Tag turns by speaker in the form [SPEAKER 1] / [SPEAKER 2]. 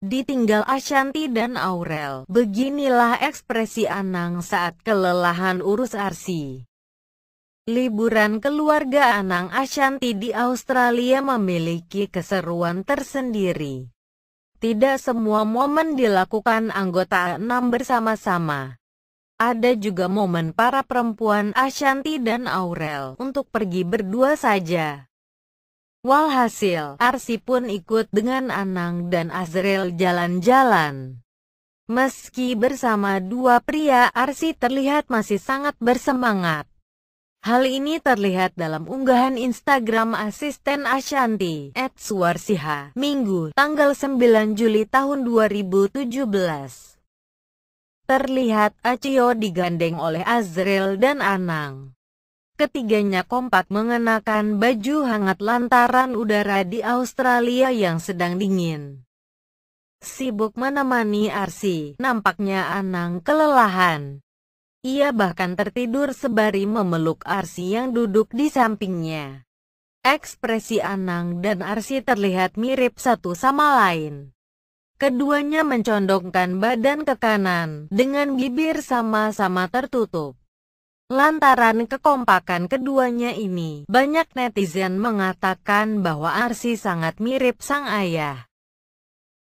[SPEAKER 1] ditinggal Ashanti dan Aurel. Beginilah ekspresi Anang saat kelelahan urus Arsi. Liburan keluarga Anang Ashanti di Australia memiliki keseruan tersendiri. Tidak semua momen dilakukan anggota enam bersama-sama. Ada juga momen para perempuan Ashanti dan Aurel untuk pergi berdua saja. Walhasil, Arsi pun ikut dengan Anang dan Azrael jalan-jalan. Meski bersama dua pria, Arsi terlihat masih sangat bersemangat. Hal ini terlihat dalam unggahan Instagram asisten Ashanti, Edswarsiha, Minggu, tanggal 9 Juli tahun 2017. Terlihat Acio digandeng oleh Azrael dan Anang. Ketiganya kompak mengenakan baju hangat lantaran udara di Australia yang sedang dingin. Sibuk menemani Arsi, nampaknya Anang kelelahan. Ia bahkan tertidur sebari memeluk Arsi yang duduk di sampingnya. Ekspresi Anang dan Arsi terlihat mirip satu sama lain. Keduanya mencondongkan badan ke kanan dengan bibir sama-sama tertutup. Lantaran kekompakan keduanya ini, banyak netizen mengatakan bahwa Arsi sangat mirip sang ayah.